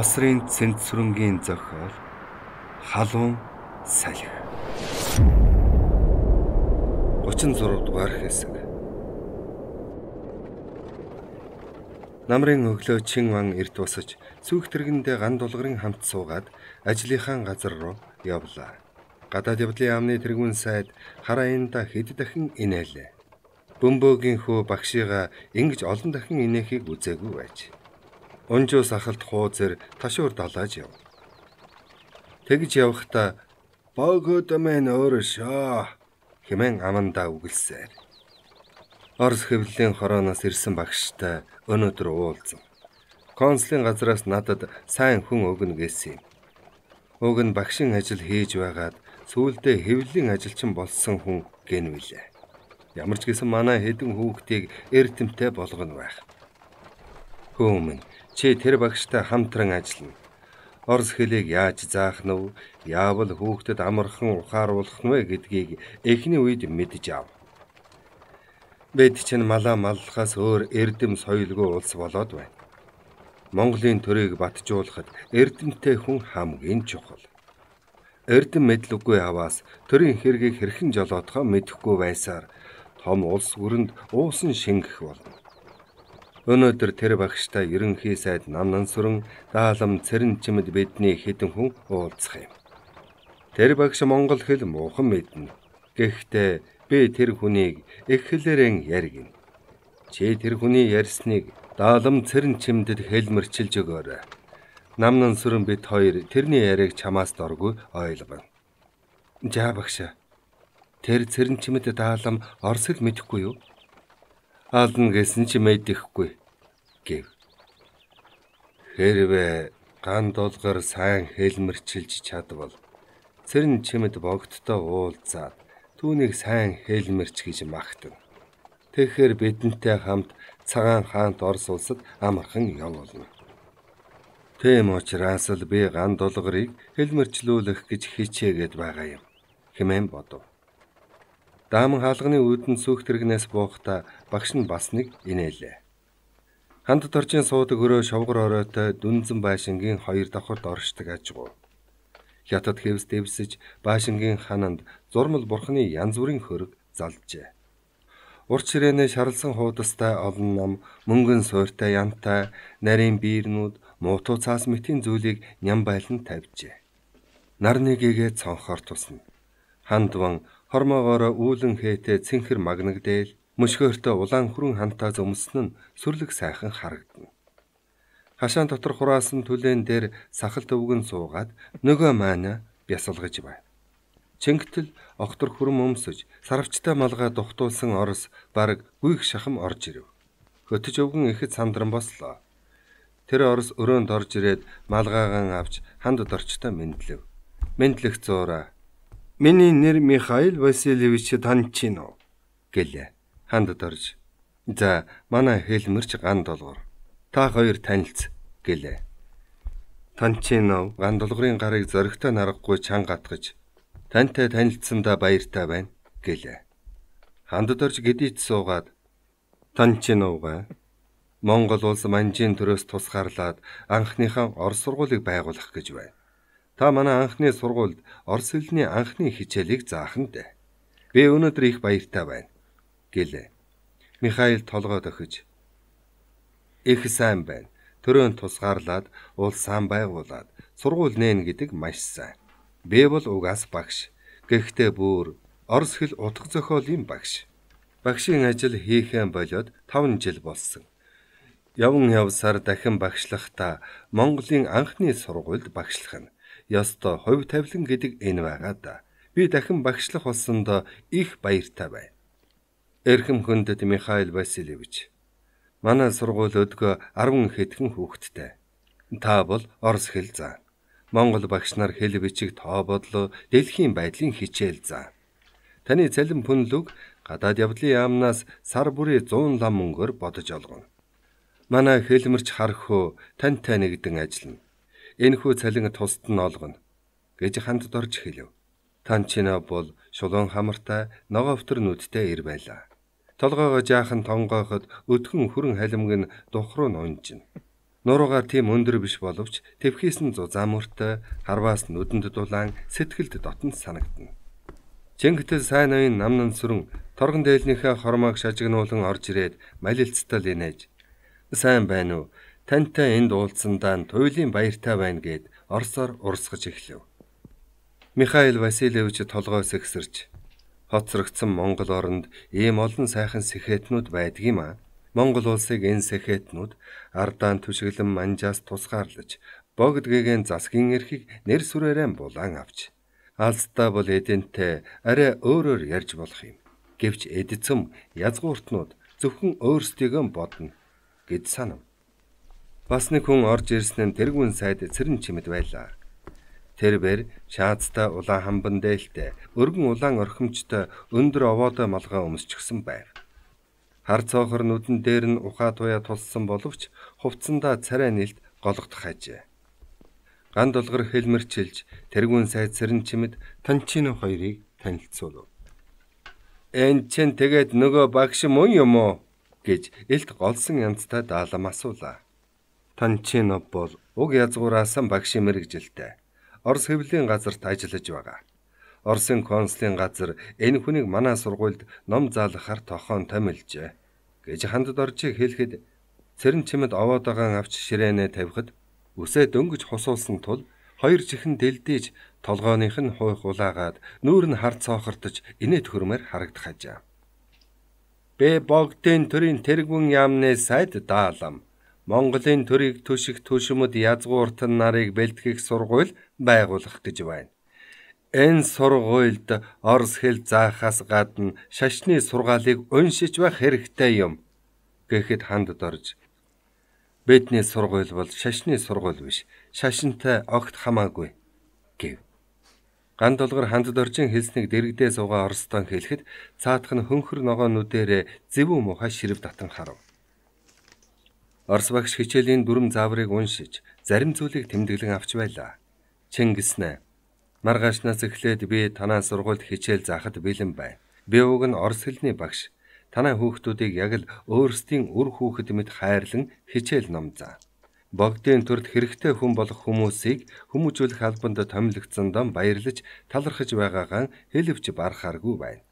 Осрын Цэнцсүрэнгийн зохиол Халуун салхи 36 дугаар хэсэг Намрын өглөө чин ван эрт босож сүүх тэргэндээ ган дулгарын хамт суугаад ажлынхаа газар руу явлаа. Гадаад явдлын яамны тэргүүн сайд хараанда хэд дахин инээлээ. Бөмбөгийн хөө багшигаа ингэж олон дахин инээхийг үзээгүй байж. Унжөөс ахалт хуузэр ташуур далааж яв. Тэгж явхдаа богод мэн өөршөө хэмээн амандаа үгэлсээр. Орос хэвлэлийн хорооноос ирсэн багштай өнөөдөр уулзсан. Консулын газраас надад сайн хүн өгнө гэсэн юм. Уг нь багшийн ажил хийж байгаад сүүлдээ хэвлэлийн ажилчин болсон хүн гэнвэлээ. Ямар ч гэсэн манай хэдэн хүүхдийг эрдэмтэй болгоно байх. Хөөмн Чи тэр багштай хамтран ажиллана. Орос хэлийг яаж заах нь вэ? Яавал хүүхдэд амархан ухааруулах нь вэ гэдгийг эхний үед мэдж ав. Бид чинь малаа маллахаас өөр эрдэм соёлгүй улс болоод байна. Монголын төрийг батжуулахад эрдэмтэй хүн хамгийн чухал. Эрдэм мэдлэггүй аваас төрийн хэргийг хэрхэн жолоодохоо мэдэхгүй байсаар том улс бүрэнд уусан шингэх болно. Өнөөдөр тэр багштай ерөнхий сайд намнан сүрэн даалам цэрэн чимэд бидний хідэн хүн уулзах юм. Тэр багш монгол хэл муухан мэднэ. Гэхдээ би тэр хүнийг их хэлээрэн яргэн. Чи тэр хүний ярьсныг даалам цэрэн чимдэд хэлмэрчилж өгөөрэй. Намнан сүрэн бид хоёр тэрний яриаг чамаас доргүй ойлгоно. Жаа багшаа. Тэр цэрэн чимэд даалам орс хэл мэдэхгүй юу? аална гэсэн чи мэддэхгүй гэв. Хэрвээ ган дулгар сайн хэлмэрчилж чадвал цэрн чимэд богдтой уулзаад түүнийг сайн хэлмэрч гэж магтана. Тэгэхэр бидэнтэй хамт цагаан хаант Орос улсад амархан явуулна. Тэм учраас л би ган дулгарыг хэлмэрчлүүлэх гэж хичээгээд байгаа юм хэмээн бодов. Дааман хаалганы үүдэн сүүх тэрэгнээс буухта багш нь бас нэг инээлээ. Ханд торжийн суудаг өрөө шовгор оройтой дүнзэн байшингийн хоёр давхарт оршдог ажгуу. Хятад хэвс дэвсэж байшингийн хананд зурмал бурхны янз бүрийн хөрөг залжээ. Урт ширээнэ шаралсан хуудастай олон нам, мөнгөн суйртай янтай, нарийн биернүүд, муутуу цаас мэтийн зүйлийг ням байлан тавьжээ. Нар нэгээгээ цонхоор тусна. Хандван хормоогоороо үүлэн хээтэй цэнхэр магнагдэл Мөшгөөртөө улаан хөрөн хамтаа зөмсөн нь сүрлэг сайхан харагдана. Хашаан дотор хураасан түлэн дээр сахалт өвгөн суугаад нөгөө маана бясалгаж байв. Чингтэл огтөр хөрөн өмсөж сарвчтай малгай духтуулсан орос баг гүйх шахам орж ирэв. Хөтөж өвгөн ихэд сандран бослоо. Тэр орос өрөөнд орж ирээд малгайгаан авч ханд дорчтой мэдлэв. Мэдлэх зуураа. Миний нэр Михаил Васильевич Танчино гэлээ ханд дорж. За, манай хэлмэрч ган долгор. Та хоёр танилц гэлээ. Танчинов ган долгорын гарыг зөрөгтэй наргахгүй чанга атгаж тантай танилцсандаа баяртай байна гэлээ. Ханд дорж гэдийч суугаад Танчиновга Монгол улс манжийн төрөөс тусгаарлаад анхныхаа ор сургуулийг байгуулах гэж байна. Та манай анхны сургуульд орс хэлний анхны хичээлийг зааханд. Би өнөөдөр их баяртай байна гэлээ. Михаил толгойд өхөж их сайн байна. Төрөөнд тусгаарлаад уул сайн байгуулад сургууль нээн гэдэг маш сайн. Би бол угаас багш. Гэхдээ бүр Орос хэл утга зохиолын багш. Багшийн ажил хийхэн болоод 5 жил болсон. Явн явсаар дахин багшлахдаа Монголын анхны сургуульд багшлах нь ёстой хувь тавилан гэдэг энэ байгаа да. Би дахин багшлах болсондоо их баяртай байна. Эрхэм хүнд Михаил Васильевич. Манай сургууль өдгөө 10 хэдхэн хүүхэдтэй. Та бол орос хэл заа. Монгол багш нар хэл бичиг тоо бодлоо дэлхийн байдлын хичээл заа. Таны цалин пүнлүг гадаад явдлын яамнаас сар бүрийн 100 лам мөнгөөр бодож олгоно. Манай хэлмэрч хархөө тантай нэгдэн ажиллана. Энэхүү цалин тусад нь олгоно гэж хандд орж хэлв. Тан чинэ бол шулуун хамартай ногоо өвтөр нүдтэй ир байлаа толгоогоо жаахан тонгооход өдхөн хөрөн халимг нь дух руу нунжина. Нуруугаар тийм өндөр биш боловч тэвхээс нь зузаамөртэй, харваас нүдэнд дулаан, сэтгэлд дотн санагдна. Чингэтэл сайн ноён намнан сүрэн торгон дээлнийхээ хормоог шажигнуулан орж ирээд малилцтал инээж сайн байна уу? Тантай энд уулзсандаа туйлын баяртай байна гэд Орсоор урсгаж эхлэв. Михаил Васильевич толгойс ихсэрч Хоцрогдсон Монгол оронд ийм олон сайхан сэхэтнүүд байдаг юм аа. Монгол улсыг энэ сэхэтнүүд ардаан түшиглэн манжаас тусгаарлаж, богд гээгэн засгийн эрхийг нэр сүрээрэн булан авч, алстаа бол эдэнтэй арай өөрөөр ярьж болох юм. Гэвч эдцэм язгууртнууд зөвхөн өөрсдийгөө бодно гэд санав. Бас нэг хүн орж ирсэн нь тэрүүн сайд цэрэн чимэд байлаа. Тэр бэр Шаадтай улаан хамбан дээлтэй өргөн улаан орхимжтой өндөр овоодой малгай өмсчихсэн байв. Хар цоохор нүдэн дээр нь ухаа туяа тулсан боловч хувцсандаа царай нэлт голгодох ажээ. Ган дулгар хэлмэрчилж тэргүүн сайд сэрэн чимэд Танчино хоёрыг танилцуулв. Энд чин тэгээд нөгөө багш мөн юм уу гэж элт голсон янзтай даалам асуулаа. Танчино бол уг язгуураасан багшийн мэрэгжилтэй. Орос хэвлэлийн газарт ажиллаж байгаа. Оросын консулын газар энэ хүнийг манай сургуульд ном заалгахаар тохоон томилжээ гэж хандд оржийг хэлэхэд цэрэн чимэд овоод байгаа авч ширээнэ тавихад үсээ дөнгөж хусуулсан тул хоёр чихэн дэлдэж толгооных нь хуйх улаагаад нүүр нь хар цоохортож инээд хөрмөр харагдах ажээ. Бэ богдын төрийн тэргүүн яамны сайд даалам. Монголын төрийг төших төшмөд язгууртан нарыг бэлтгэх сургууль байгуулах гэж байна. Энэ сургуульд орс хэл заахаас гадна шашны сургаалыг уншиж байх хэрэгтэй юм гэхэд хандд орж бидний сургууль бол шашны сургууль биш шашинтай огт хамаагүй гэв. Ган дулгар хандд оржин хэлснийг дэрэгдээ суугаа орстон хэлэхэд цаатах нь хөнхөр ногоо нүдэрэ зэвүү муха ширв татан харав. Орс багш хичээлийн дүрм зааврыг уншиж зарим зүйлийг тэмдэглэн авч байлаа. Чингиснэ. Маргаашнаас эхлээд би танаа сургуульд хичээл заахад бэлэн байна. Би уг нь орс хэлний багш. Танаа хүүхдүүдийг яг л өөрсдийн үр хүүхэд мэт хайрлан хичээл номзаа. Богдын төрд хэрэгтэй хүн болох хүмүүсийг хүмүүжүүлэх албанд томилогдсондоо баярлаж талархаж байгаагаа хэлвч барахааргүй байна.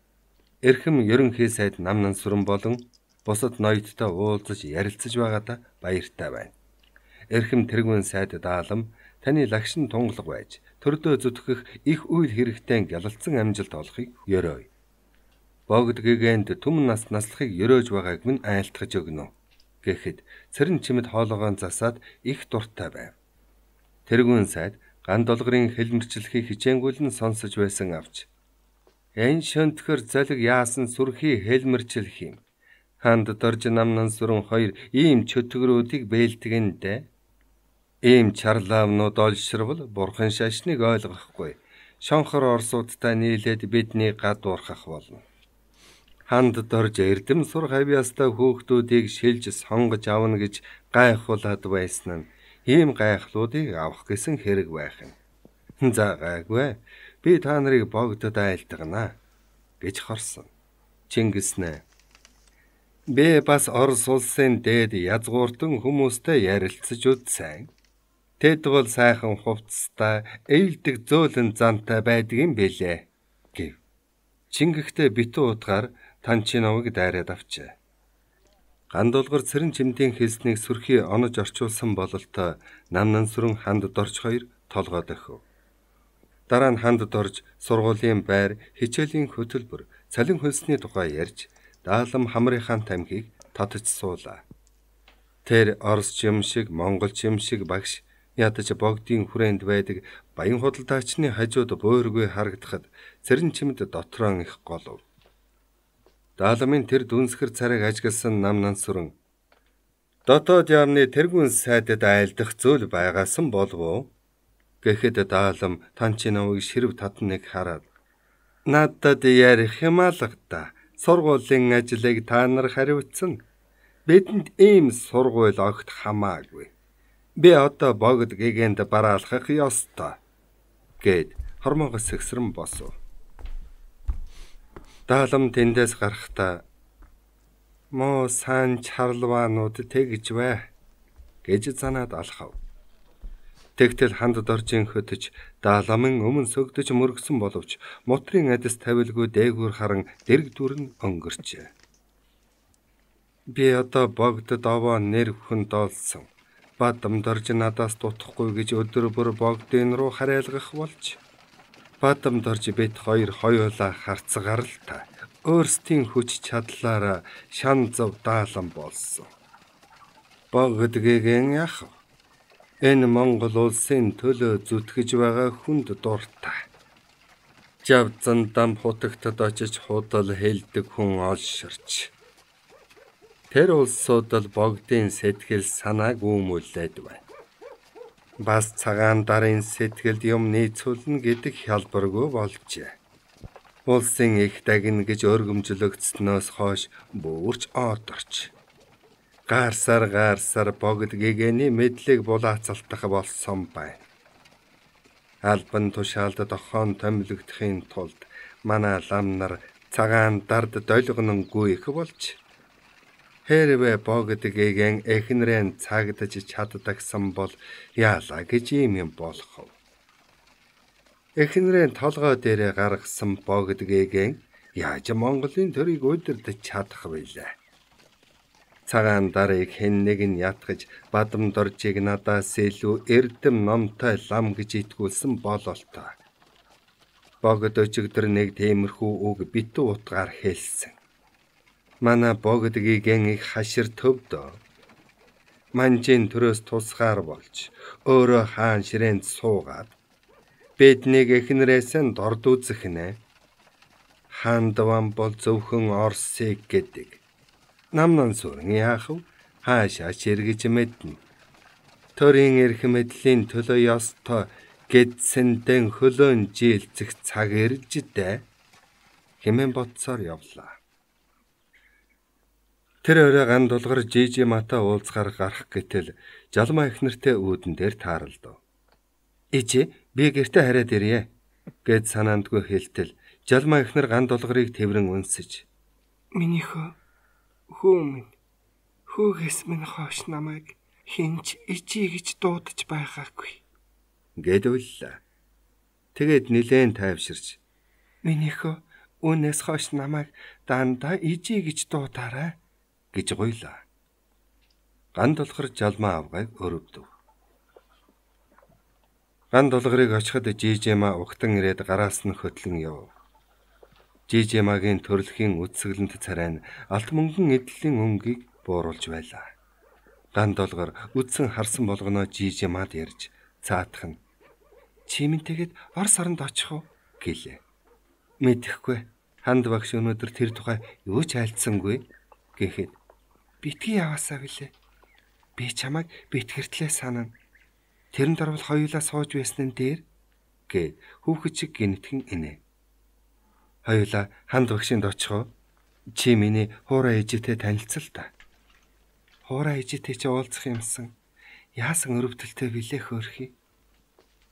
Эрхэм ерөнхий сайд нам нансран болон бусад ноёдтой уулзаж ярилцаж байгаадаа баяртай байна. Эрхэм тэргүүн сайд даалам таны лагшин тунгалаг байж төрдөө зүтгэх их үйл хэрэгтэй гялалцсан амжилт олохыг ёрооё. Богд гэгэнд түм нас наслахыг ёроож байгааг минь айлтгаж өгнө. Гэхэд цэрэн чимэд хоолоогоо засаад их дуртай байв. Тэргүүн сайд ган долгорын хэлмэрчлэхийг хичээнгүйлэн сонсож байсан авч Эн шөнтгөр залэг яасан сүрхий хэлмэрчлэх юм. Ханд дорж намнан сүрэн хоёр ийм чөтгөрүүдийг бэлтгэн дэ. Ийм чарлаавнууд олширвол бурхан шашныг ойлгохгүй. Шонхор орсуудтай нийлээд бидний гад урхах болно. Ханд дорж эрдэм сур хавьяастай хөөхтүүдийг шилж сонгож авна гэж гайхуулаад байсан нь ийм гайхлуудыг авах гэсэн хэрэг байх нь. За гайгүй. Би та нарыг богдод айлтгана гэж хорсон. Чингис нэ Би бас Орос улсын дээд язгууртан хүмүүстэй ярилцаж үзсэн Тэд бол сайхан хувцастай, ээлдэг зөөлөн зантай байдаг юм бэлээ гэв. Чингэхтэй битүү утгаар Танчиновыг дайраад авчээ. Гандулгар цэрэн чимдийн хэлснийг сүрхий онож орчуулсан бололтой намнан сүрэн ханд дорж хоёр толгойд өхөв. Дараа нь ханд дорж сургуулийн байр, хичээлийн хөтөлбөр, цалин хөлсний тухай ярьж, даалам хамрынхаа тамхийг татж суулаа. Тэр орсч юм шиг, монголч юм шиг багш Ядаж богдын хүрээнд байдаг баян худалдаачны хажууд буйргүй харагдахад цэрин чимд дотроо их голов. Даалмын тэр дүнсгэр царайг ажигласан нам нансүрэн дотоод яамны тэргүүн сайдад айлдах зөөл байгаасан болов уу? гэхэд даалам танчи намыг ширв татныг хараад надад ярих юм алга да сургуулийн ажлыг та нар хариуцсан бидэнд ийм сургууль огт хамаагүй Би одоо богд гэгэнд бараалхах ёстой гэд хормонгос сэгсрэн босов. Даалам тэндээс гарахта муу сан чарлваанууд тэгж бай гэж занаад алхав. Тэгтэл хандд оржин хөтөж даламын өмнө сөгдөж мөргсөн боловч мутрын адис тавилгүй дээгүүр харан дэрэг дүрн өнгөрчээ. Би одоо богдод овоо нэр хүн доолсон ба дамдорж надаас дутахгүй гэж өдөр бүр богдын руу харайлгах болж бадам дорж бит хоёр хоёулаа харцгаар л та өөрсдийн хүч чадлаараа шан зов даалан болсон. Богдгээгэн яах вэ? Энэ Монгол улсын төлөө зүтгэж байгаа хүнд дуртай. Жавцан дам хутагтад очиж худал хэлдэг хүн олширч. Тэр улсууд л богдын сэтгэл санааг үүмүлээд байна. Бас цагаан дарын сэтгэлд юм нийцүүлнэ гэдэг хэлбэргүй болжээ. Улсын их дагна гэж өргөмжлөгдснөөс хойш бүрч оодорч. Гаарсаар гаарсаар богд гэгэний мэдлэг булаацалтах болсон байна. Албан тушаалд дохон томилогдохын тулд манай лам нар цагаан дард долгононгүй их болж Хэрвээ бо гэдэг ээгэн эхнэрэн цаагдаж чаддагсан бол яалаа гэж юм юм болохов. Эхнэрэн толгой дээрээ гаргасан бо гэдэг ээгэн яаж Монголын төрийг өдөрдөж чадах вэлээ. Цагаан дарыг хэн нэг нь ятгаж бадам доржийг надаас илүү эрдэм номтой лам гэж итгүүлсэн бололтой. Богд өчигдөр нэг тиймэрхүү үг битүү утгаар хэлсэн. Манай богдгийн их хашир төвдөө. Манжийн төрөөс тусгаар болж өөрөө хаан ширээнд суугаад биднийг эхнэрээс нь дорд үзэх нэ. Хаан даван бол зөвхөн Орсыг гэдэг. Намнан сүрэн яах вэ? Хаашаа ч эргэж мэднэ. Төрийн эрх мэдлийн төлөө ёстой гэдсэндэн хөлөөн жилзэх цаг ирж дээ хэмээн бодсоор явлаа. Тэр орой ган дулгар жижи мата уулзгаар гарах гэтэл жалмаа их нартэй үүдэн дээр тааралдав. Ижи би гэртээ хараад ирье гэд санаандгүй хэлтэл жалмаа их нар ган дулгарыг тэрэн үнсэж Миний хөө хөө минь хүүгээс минь хоош намайг хинч ичи гэж дуудаж байгаагүй гэдвэллээ. Тэгээд нилээн тайвширч минийхөө үнээс хойш намайг дандаа ижи гэж дуутаарай гэж гуйлаа. Ган дулгар жалмаа авгай өрөвдөв. Ган дулгарыг очиход жижема угтан ирээд гараас нь хөтлөн яв. Жижемагийн төрөлхийн үтсгэлэнт царай нь алт мөнгөн эдллийн өнгийг бууруулж байлаа. Ган дулгар үдсэн харсан болгоноо жижемад ярьж цаатах нь чимэнтэйгээд ор саранд очих уу гэлээ. Мэдэхгүй. Ханд багш өнөөдөр тэр тухай юу ч айлтсангүй гэхэд битгий яваасаа билээ. Би чамайг битгэртлээ санана. Тэрэн дорвол хоёулаа сууж байсан нь дээр гэ хүүхэд шиг гинэтхэн инэ. Хоёулаа ханд багшинд очихоо чи миний хуурай ээжтэй танилцал та. Хуурай ээжтэй чи уулзах юмсан. Яасан өрөвдөлтэй билээ хөөрхий.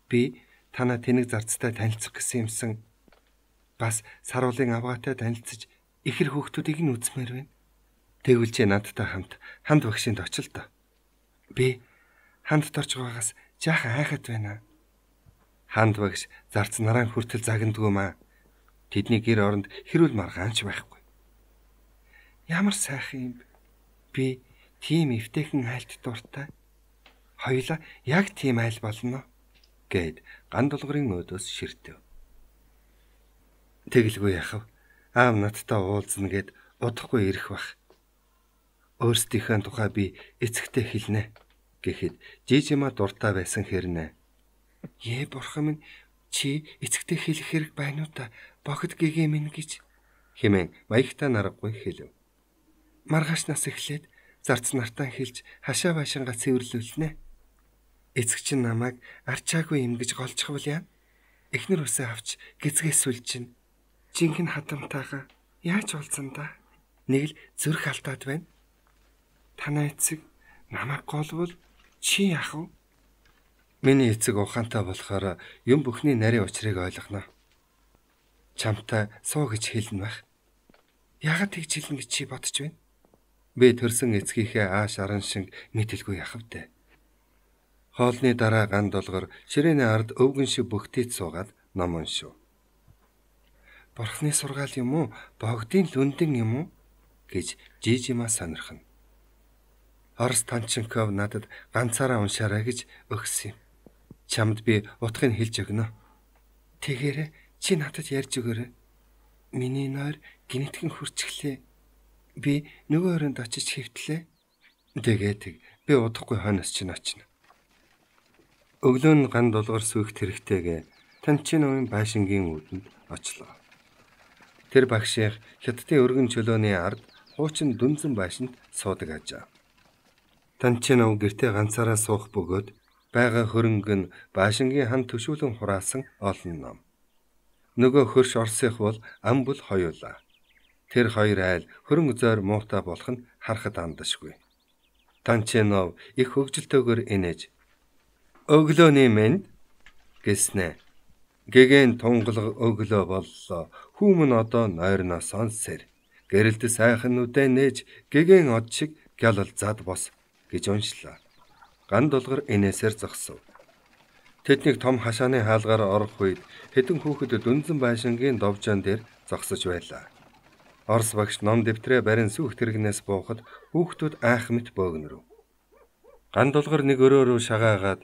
Би танаа тэнэг зарцтай танилцах гэсэн юмсан. Бас саруулын авгаатай танилцж ихэр хөөхтүүдийг нь үзмээр байна. Тэгвэл чи надтай хамт ханд багшинд очил та. Би ханд торж байгаагаас жаахан айхад байна. Ханд багш зарцнараа хүртэл загнадгүй маа. Тэдний гэр оронд хэрүүл маргаанч байхгүй. Ямар сайхан юм. Би тийм эвтэйхэн айлт дуртай. Хоёла яг тийм айл болно гэд ган дулгарын өдөөс ширтэв. Тэглгүй яхав. Аав надтай уулзна гэд удахгүй ирэх бах өөрсдийнхөө тухай би эцэгтэй хэлнэ гэхэд жижима дуртай байсан хэрнэ. Ээ бурхан минь чи эцэгтэй хэлэх хэрэг байна уу та? Бохид гэгээ минь гэж хэмээн маягтай наргагүй хэлв. Маргаашнаас эхлээд зарц нартаа хэлж хашаа башингаа цэвэрлүүлнэ. Эцэг чинь намайг арчаагүй юм гэж голчхвол яа. Эхнэр үсээ авч гизгээ сүлж чинь. Жинхэнэ хатамтайгаа яаж уулзсан да? Нэг л зүрх алдаад байна. Танай эцэг намайг голвол чи яах вэ? Миний эцэг ухаантай болохоор юм бүхний нарийн учрыг ойлгоно. Чамтай суу гэж хэлнэ байх. Яагаад тэгж хэлнэ гэж чи бодож байна? Би төрсөн эцгийнхээ ааш аран шинг мэдэлгүй яхав дээ. Хоолны дараа ган долгор ширээний ард өвгөн шиг бөхтөйд суугаад ном уншив. Бурхны сургаал юм уу? Богдын лүндэн юм уу? гэж жижимаа сонирхно. Орс Танченков надад ганцаараа уншаарай гэж өгсөн юм. Чамд би утгыг хэлж өгнө. Тэгээрэ чи надад ярьж өгөөрэй. Миний нойр гинэтгэн хурцглээ. Би нөгөө өрөөнд очиж хөвтлээ. Тэгээ тэг. Би удахгүй хойноос чинь очино. Өглөө нь ган дулгар сүйх тэрэгтэйгээ Танчин уумын байшингийн үүдэнд очлоо. Тэр багш яг хятадын өргөн чөлөөний ард хуучин дүнзэн байшинд суудаг ажээ. Танчинов гэртээ ганцаараа суух бөгөөд байгаа хөрөнгө нь Баашингийн хан төшүүлэн хураасан олон ном. Нөгөө хөрш орсих бол ам бүл хоёулаа. Тэр хоёр айл хөрөнгө зойр муутай болох нь харахад андашгүй. Танчинов их хөвгөлтэйгээр инээж "Өглөөний минь" гэснэ. Гэгэн тунгалаг өглөө боллоо. Хүмүн одоо нойрноо сонсэр. Гэрэлд сайхан нүдэн нээж гэгэн од шиг гялал зад бос гэж уншлаа. Ган дулгар инээсээр зогсов. Тэднийг том хашааны хаалгаар орох үед хэдэн хүүхэд дүнзэн байшингийн довжаан дээр зогсож байлаа. Орс багш ном дэвтрээ барин сүүх тэрэгнээс буухад хүүхдүүд айх мэт бөөгнөрөв. Ган дулгар нэг өрөө рүү шагаагаад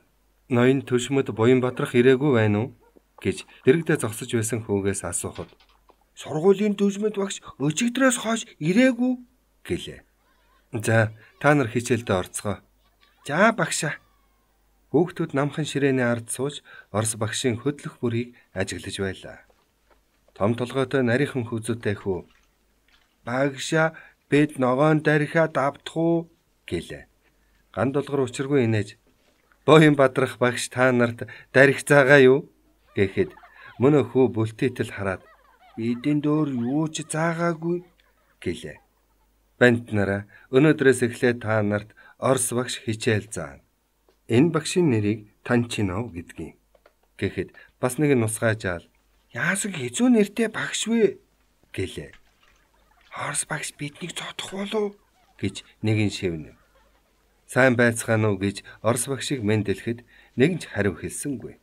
ноён төшмөд Буянбатрах ирээгүй байна уу гэж дэрэгдээ зогсож байсан хүүгээс асуухад сургуулийн төшмөд багш өчигдрөөс хойш ирээгүй гэлээ. За та нар хичээлдээ орцгоо. За багшаа. Хүүхдүүд намхан ширээний ард сууж Орос багшийн хөдлөх бүрийг ажиглаж байлаа. Том толгойтой нарийнхан хүзүүтэй хүү "Багшаа, бид ногоон дарихаа давтах уу?" гэлээ. Ган дулгар учиргүй инээж "Боин бадрах багш та нарт дарих заагаа юу?" гэхэд мөн хүү бүлтийтэл хараад "Бидэнд өөр юу ч заагаагүй" гэлээ. Банд нараа өнөөдрөөс эхлээд та нарт Орос багш хичээл заана. Энэ багшийн нэрийг Танчинов гэдгийг. Гэхэд бас нэг нусгаажаал яасан хэзүү нэртэй багш вэ гэлээ. Орос багш биднийг цодох болов гэж нэгэн шивнэ. Сайн байцгаана уу гэж Орос багшийг мэндэлэхэд нэгэнч хариу хэлсэнгүй.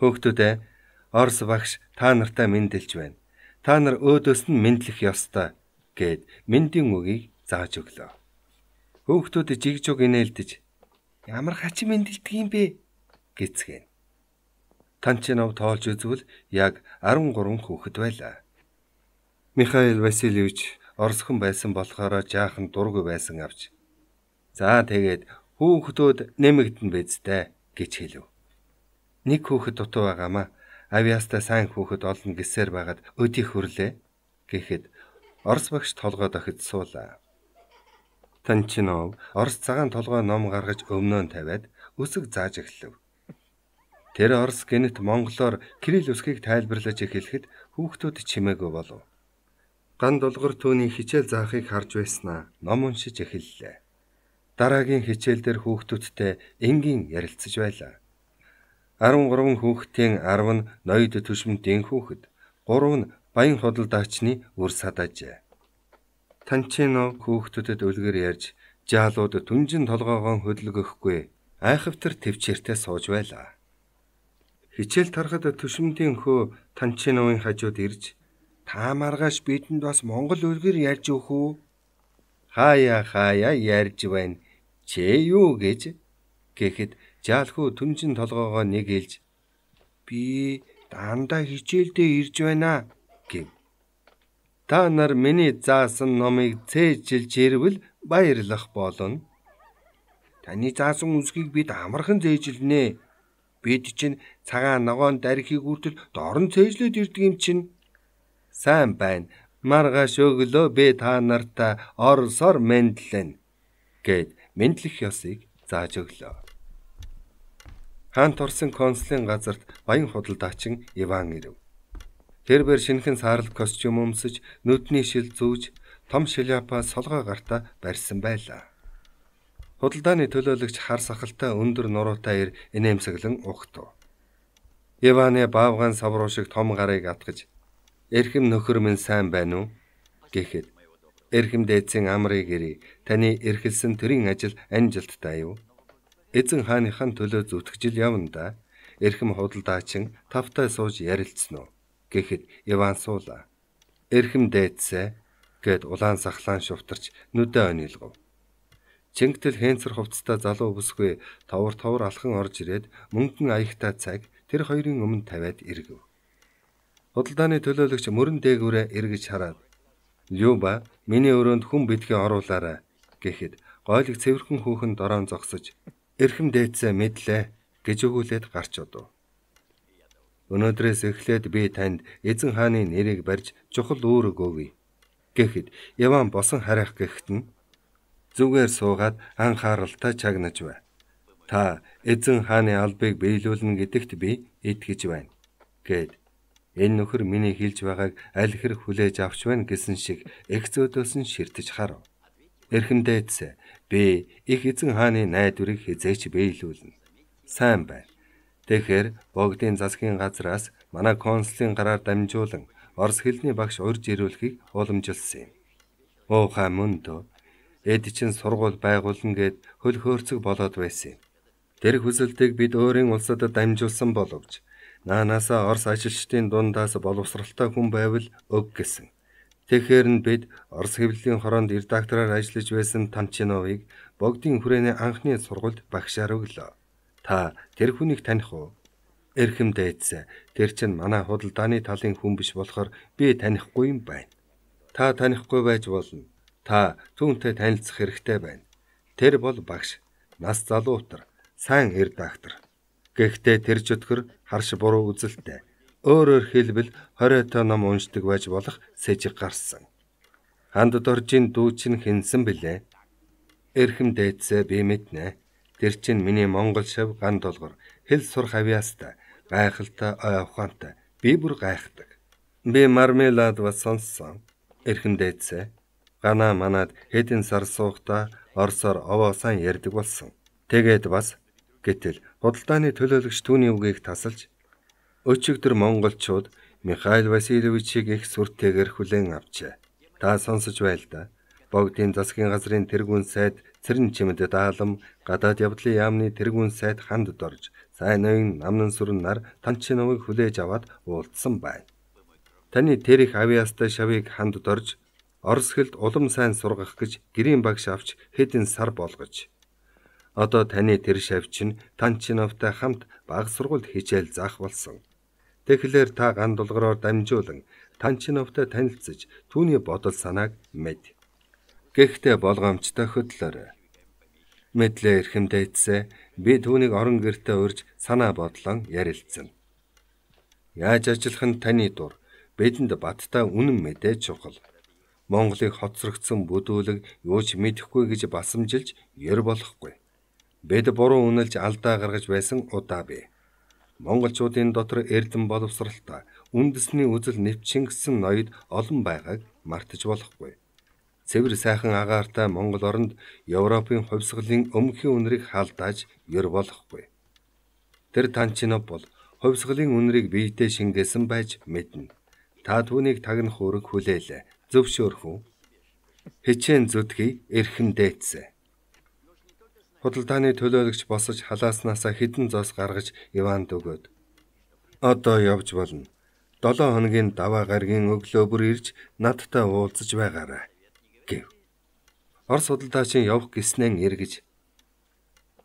Хөөхтүүдээ Орос багш та нартай мэндэлж байна. Та нар өөдөөс нь мэдлэх ёстой гэд мэндийн үгийг зааж өглөө. Хөөхтүүд жигжуг инээлдэж ямар хачин мэндэлдэг юм бэ гэцгэн. Танчинов тоолж үзвэл яг 13 хүүхэд байлаа. Михаил Васильевич орсхон байсан болохоор жаахан дургүй байсан авч. За тэгээд хүүхдүүд нэмэгдэн биз дээ гэж хэлв. Нэг хүүхэд дутуу байгаамаа авиаста сайн хүүхэд олно гэсээр байгаад өдих хөрлөө гэхэд Орос багш толгой дахид суулаа. Танчинов Орос цагаан толгой ном гаргаж өмнөө нь тавиад үсэг зааж эхлэв. Тэр Орос гэнэт монголоор кирилл үсгийг тайлбарлаж эхлэхэд хүүхдүүд чимээгүй болов. Ган дулгар түүний хичээл заахыг харж байснаа ном уншиж эхэллээ. Дараагийн хичээл дээр хүүхдүүдтэй энгийн ярилцаж байлаа. 13 хүүхдийн 10 нь ноёд төшмөд эн хүүхэд, 3 нь баян худалдаачны үр садажээ. Танчино хүүхдүүдэд үлгэр ярьж жаалууд түнжин толгоогоо хөдөлгөхгүй айхавтар төвчээртэй сууж байлаа. Хичээл тарахад төшөмдийн хөө Танчиновын хажууд ирж та маргааш бидэнд бас монгол үлгэр ярьж өгөх үү? Хаяа хаяа ярьж байна. Чээ юу гэж гэхэд жаалхүү түнжин толгоогоо нэг илж би дандаа хичээлдээ ирж байна гэв. Та нар миний заасан номыг цээжилж ирвэл баярлах болно. Таны заасан үсгийг бид амархан зээжилнэ. Бид чинь цагаан ногоон дарихийг хүртэл дорн цээжлээд ирдэг юм чинь. Сайн байна. Маргааш өглөө би та нартай орсоор мэдлэн гэд мэдлэх ёсыг зааж өглөө. Хаан турсан консулын газарт баян худалдаачин Иван ирэв. Тэрээр шинхэн саарал костюм өмсөж, нүдний шил зүүж, том шляпа солгоо гартаа барьсан байлаа. Худалдааны төлөөлөгч хар сахалтай өндөр нуруутай ир инээмсэглэн ухтав. Иваны баавган савруу шиг том гарыг атгаж, "Эрхэм нөхөр минь сайн байна уу?" гэхэд "Эрхэм дээдсийн амрыг ирээ. Таны эрхэлсэн төрийн ажил амжилттай юу?" Эзэн хааныхан төлөө зүтгэжл явна да. Эрхэм худалдаачин тавтай сууж ярилцсан уу гэхэд Иван суула. Эрхэм дээдсэ гэд улаан сахлаан шувтарч нүдэ онилгов. Чингтэл хэнцэр хувцастай залуу бүсгүй товор товор алхан орж ирээд мөнгөн аягтай цаг тэр хоёрын өмнө тавиад эргэв. Худалдааны төлөөлөгч мөрөн дээгүүрээ эргэж хараад "Люба, миний өрөөнд хүн битгий оруулаарай" гэхэд гойлог цэвэрхэн хүүхэн дороон зогсож "Эрхэм дээдсэ мэдлээ" гэж өгүүлээд гарч одов. Өнөөдрөөс эхлээд би танд эзэн хааны нэрийг барьж чухал үүр өгөөе. Гэхэд Яван босон харих гэхэд нь зүгээр суугаад анхааралтай чагнаж байна. Та эзэн хааны албыг биелүүлнэ гэдэгт би итгэж байна. Гэд энэ нөхөр миний хэлж байгааг аль хэрэг хүлээж авч байна гэсэн шиг их зөөдөөс нь ширтэж харав. Эрхэм дээдсэ би их эзэн хааны найдварыг хизээч биелүүлнэ. Сайн байна. Тэгэхэр богдын засгийн газраас манай консулын гараар дамжуулан орс хэлний багш урьж ирүүлэхийг уламжилсан юм. Уухай мөндөө эд чинь сургууль байгуулна гэд хөл хөөрцөг болоод байсан юм. Тэр хүсэлтийг бид өөрийн улсад дамжуулсан боловч наанасаа орс ажилчдын дундаас боловсралтай хүн байвал өг гэсэн. Тэгэхээр нь бид орс хэвлэлийн хороонд редактораар ажиллаж байсан Тамчиновыг богдын хүрээний анхны сургуульд багшаар өглөө. Та тэр хүнийг таних уу? Эрхэм дээдс. Тэр чинь манай худалдааны талын хүн биш болохоор би танихгүй юм байна. Та танихгүй байж болно. Та түүнтэй танилцах хэрэгтэй байна. Тэр бол багш, нас залуутар, сайн эр доктор. Гэхдээ тэр жөтгөр харш буруу үзэлтэй. Өөрөөр хэлбэл 20 тоо ном уншдаг байж болох сэжиг гарсан. Ханд доржийн дүүчин хинсэн билээ. Эрхэм дээдсээ би мэднэ. Тэр чинь миний Монгол шав ган долгор хэл сурах авьяастай гайхалтай ой ухаантай би бүр гайхдаг. Би мармелад ба сонссон. Эрхэн дээдсэ. Гана манад хэдэн сар суухта орсоор овоосан ярддаг болсон. Тэгээд бас гэтэл худалдааны төлөөлөгч түүний үгийг тасалж өчигдөр монголчууд Михаил Васильевичийг их сүртэйгээр хүлээн авчээ. Та сонсож байл да. Богдын засгийн газрын тэргүүн сайд Цэрэн чимэд даалам гадаад явдлын яамны тэргүүн сайд ханд дорж сайн ноён намнан сүрэн нар танчи номыг хүлээж аваад уулзсан байна. Таны тэр их авиастай шавыг ханд дорж Орос хэлд улам сайн сургах гэж гэрийн багш авч хэдэн сар болгож одоо таны тэр шавь чинь танчиновтай хамт баг сургуульд хичээл заах болсон. Тэгэхээр та ган дулгараар дамжуулан танчиновтай танилцж түүний бодол санааг мэд. Гэхдээ болгоомжтой хөдлөөрэй. Мэдлээ эрхэмдээдсэ би түүнийг орон гэртээ урьж санаа бодлон ярилцсан. Яаж ажиллах нь таны дур. Бидэнд баттай үнэн мэдээ чухал. Монголыг хоцрогдсон бүдүүлэг юу ч мэдэхгүй гэж басамжилж ер болохгүй. Бид буруу үнэлж алдаа гаргаж байсан удаа бий. Монголчуудын дотор эрдэм боловсралтай үндэсний үзэл нэвчэн гэсэн ноёд олон байгааг мартаж болохгүй цэвэр сайхан агаартай Монгол оронд Европын хувьсгалын өмгийн үнрийг халдааж ер болохгүй. Тэр Танчинов бол хувьсгалын үнрийг биедээ шингээсэн байж мэднэ. Та түүнийг тагнах үүрэг хүлээлээ. Зөвшөөрхөн. Хичээн зүтгий эрхэн дээдсэ. Худалдааны төлөөлөгч босож халааснасаа хідэн зос гаргаж Иванд өгөөд одоо явж болно. 7 хоногийн даваа гаргийн өглөө бүр ирж надтай уулзаж байгаарай. Орос худалдаачин явах гиснэн эргэж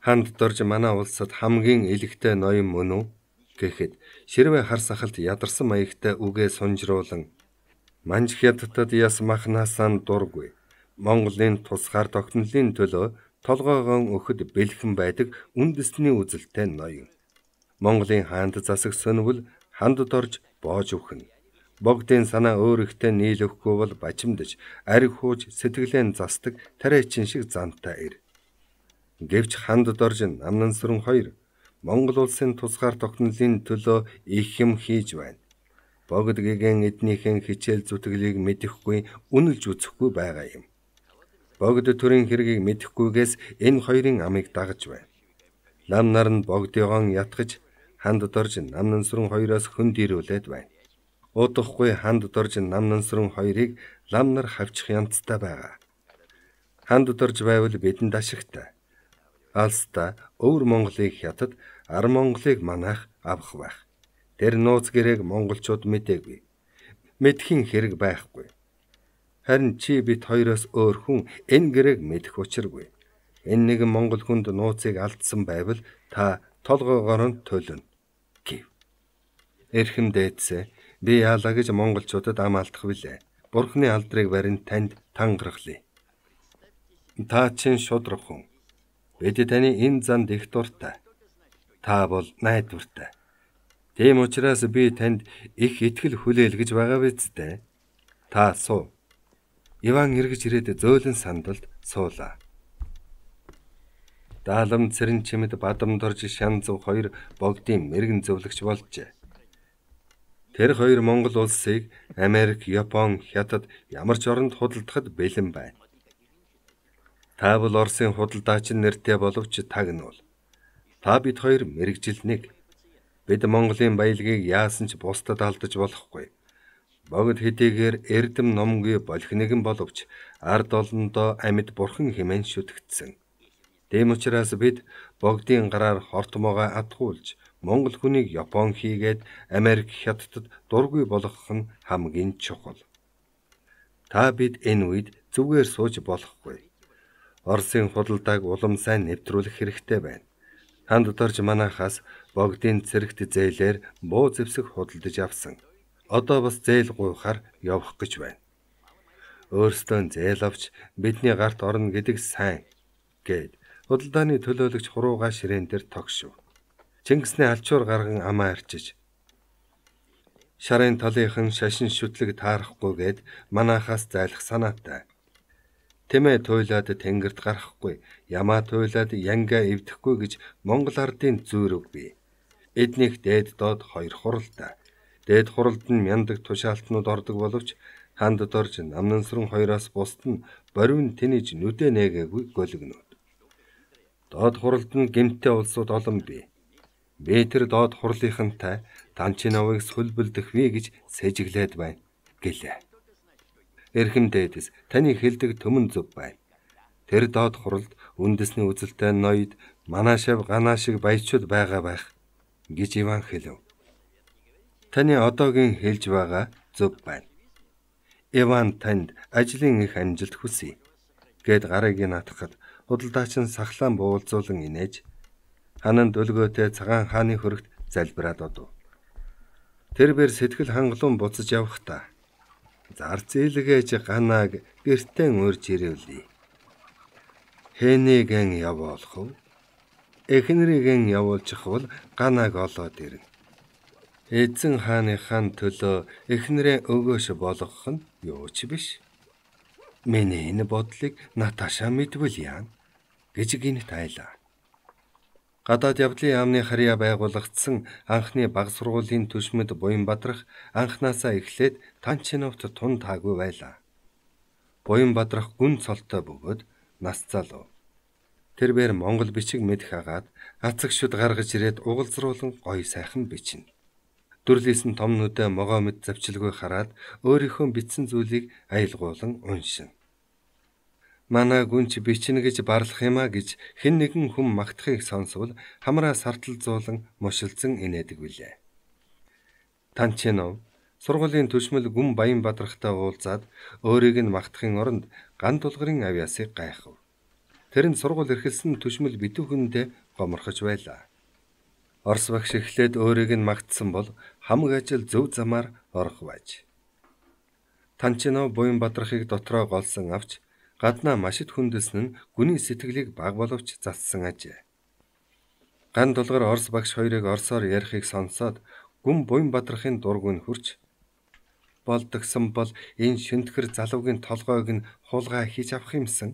ханд дорж манай улсад хамгийн элэгтэй ноён мөн үү гэхэд ширвэ хар сахалт ядарсан маягтай үгээ сунжруулан манж хятадд яс махнасаан дургүй Монголын тусгаар тогтнолын төлөө толгоогоон өхөд бэлхэн байдаг үндэсний үзэлтэй ноён Монголын хаанд засаг сөнвөл ханд дорж боож өгнө Богдын санаа өөрөхтэй нийлөхгүй бол бачимдаж, ариг хууж сэтгэлэн застдаг тариачин шиг занттай ир. Гэвч ханд дорж намнан сүрэн хоёр Монгол улсын тусгаар тогтнолын төлөө их юм хийж байна. Богд гэгэн эднийхэн хичээл зүтгэлийг мэдэхгүй, үнэлж үзэхгүй байгаа юм. Богд төрийн хэргийг мэдэхгүйгээс энэ хоёрын амийг дагаж байна. Нам нар нь богдёгон ятгаж ханд дорж намнан сүрэн хоёроос хүн дэрүүлээд байна уудахгүй ханд дорж нам нансрын хоёрыг лам нар хавчих янцтай байгаа. Ханд дорж байвал бидэнд ашигтай. Алста өвөр Монголыг хятад, ар Монголыг манайх авах байх. Тэр нууц гэрээг монголчууд мэдээгүй. Мэдхийн хэрэг байхгүй. Харин чи бит хоёроос өөр хүн энэ гэрээг мэдэх учиргүй. Энэ нэгэн монгол хүнд нууцыг алдсан байвал та толгоогоор нь төлнө гэв. Эрхэм дээдсээ Би яалаа гэж монголчуудад ам алдах билээ. Бурхны алдрыг барин танд тангарглая. Та чинь шудрах хүн. Бид таны энэ занд их дуртай. Та бол найдвартай. Тийм учраас би танд их ихтгэл хүлээлгэж байгаа биз дээ. Та суу. Иван эргэж ирээд зөөлөн сандалд суулаа. Даалам цэрэн чимэд бадамдорж шан зов хоёр богдын мэрэгэн зөвлөгч болжээ. Тэр хоёр Монгол улсыг Америк, Япон, Хятад ямар ч оронд худалдахад бэлэн байна. Та бол Оросын худалдаачин нэртэй боловч тагнуул. Та бид хоёр мэрэгжил нэг. Бид Монголын баялагийг яасан ч бусдад алдаж болохгүй. Богд хэдийгээр Эрдэм номгийн болох нэгэн боловч ард олондоо амьд бурхан хэмээн шүтгэцсэн. Тэм учраас бид богдын гараар хортмоогоо атгуулж Монгол хүнийг Япон хийгээд Америк хятадд дургүй болгох нь хамгийн чухал. Та бид энэ үед зүгээр сууж болохгүй. Оросын худалдааг улам сайн нэвтрүүлэх хэрэгтэй байна. Танд дорж манахаас богдын цэрэгт зээлээр буу зэвсэг худалдаж авсан. Одоо бас зээл гуйхаар явах гэж байна. Өөрсдөө зээл авч бидний гарт орно гэдэг сайн гэд худалдааны төлөөлөгч хуруугаа ширээн дээр тогшив. Чингисний алчуур гарган амаа арчиж шарын талынхан шашин шүтлэг таарахгүйгээд манахаас зайлах санаатай. Тэмээ туйлаад тэнгэрт гарахгүй, ямаа туйлаад янга эвдэхгүй гэж Монгол ардын зүйрэг бий. Эднийх дээд доод хоёр хуралтай. Дээд хуралд нь мяндаг тушаалтнууд ордог боловч ханд дорж намнансрын хоёроос бусд нь борин тэнийж нүдэ нээгээгүй гөлгнүүд. Доод хуралд нь гемтээ улсууд олон бий. Би тэр доод хурлынхантай Данчиновыг сүлбэлдэх вэ гэж сэжиглээд байна гэлээ. Эрхэм дээдэс таны хэлдэг төмөн зөв байна. Тэр доод хуралд үндэсний үзэлтэй ноёд манаашав ганаа шиг баячууд байгаа байх гэж Иван хэлв. Таны одоогийн хэлж байгаа зөв байна. Иван танд ажлын их амжилт хүсье гэд гарыг натахад худалдаач нь сахлаан буулзуулан инээж Хананд өлгөөтэй цагаан хааны хөрөгт залбираад одов. Тэр бэр сэтгэл хангалуун буцаж явхдаа зар зээлгээж ганааг гэртэн урьж ирүүлээ. Хэнийгэн явуулах уу? Эхнэрийн явуулчих бол ганааг олоод ирнэ. Эзэн хааныхаа төлөө эхнэрээ өгөөш болгох нь юу ч биш. Миний энэ бодлыг Наташа мэдвэл яа гэж гинт тайлаа. Гадаад явдлын яамны харьяа байгуулагдсан анхны баг сургуулийн түшмэд Буянбадрах анханасаа эхлээд Танчиновт тун таагүй байлаа. Буянбадрах гүн цолтой бөгөөд нас залуу. Тэр бээр Монгол бичиг мэдх хагаад гацэг шүд гаргаж ирээд угалзруулан гоё сайхан бичнэ. Дүрлээсэн том нүдэ могоо мэд завчилгүй хараад өөрийнхөө бичсэн зүйлийг аялгуулan уншина. Манай гүнч бичнэ гэж барлах юм а гэж хэн нэгэн хүн магтахыг сонсвол хамраа сартал зуулан мушилцэн инээдэг билээ. Танчинов сургуулийн төсмөл гүн Баян Бадрахтай уулзаад өөрийг нь магтахын оронд ган тулгарын авьяасыг гайхав. Тэр нь сургууль эрхэлсэн төсмөл битүүхэндээ гоморхож байлаа. Орс багш эхлээд өөрийг нь магтсан бол хамаг ажил зөв замаар орох байж. Танчинов Буянбадрахыг дотроо голсон авч гаднаа машид хүндэлсэн нь гүний сэтгэлийг баг боловч залсан ажээ. Ган дулгар Орос багш хоёрыг Оросоор ярихыг сонсоод гүн буян бадрахын дургүн хүрч болдгсон бол энэ шүнтгэр залуугийн толгойг нь хулгай хийж авах юмсан.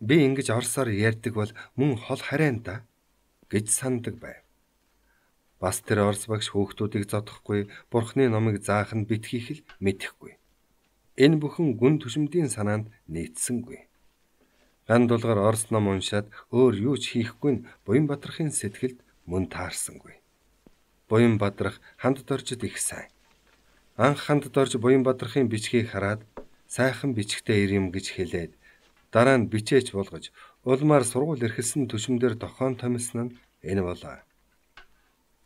Би ингэж Оросоор ярьдаг бол мөн хол харийн да гэж сандаг байв. Бас тэр Орос багш хүүхдүүдийг зодохгүй, Бурхны номыг заах нь битгийх л мэдэхгүй. Энэ бүхэн гүн төшмдийн санаанд нийцсэнгүй. Ган дулгаар Орос ном уншаад өөр юу ч хийхгүй нь Буянбаатархын сэтгэлд мөн таарсангүй. Буянбаатарх ханд доржид их сайн. Анх ханд дорж Буянбаатархын бичгийг хараад сайхан бичгтээ ир юм гэж хэлээд дараа нь бичээч болгож улмаар сургууль эрхэлсэн төшмдөр тохон томилсон нь энэ болоо.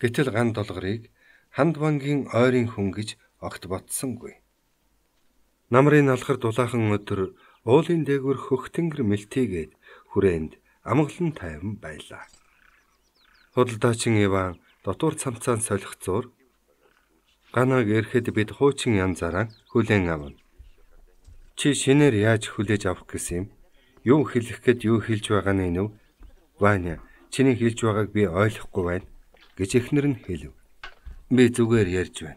Гэтэл ган дулгарыг ханд бангийн ойрын хүн гэж огт бодсонгүй. Намрын алхар дулаахан өдөр уулын дээгүүр хөхтөнгөр мэлтийгээд хүрээнд амглан тайван байлаа. Худалдаачин Иван дотуур цамцаан солихцоор ганаг эрэхэд бид хуучин янзаараа хүлэн авна. Чи шинээр яаж хүлээж авах гэсэн юм? Юу хэлэх гээд юу хэлж байгаа нь нүв? Ваня, чиний хэлж байгааг би ойлгохгүй байна гэж эхнэр нь хэлв. Би зүгээр ярьж байна.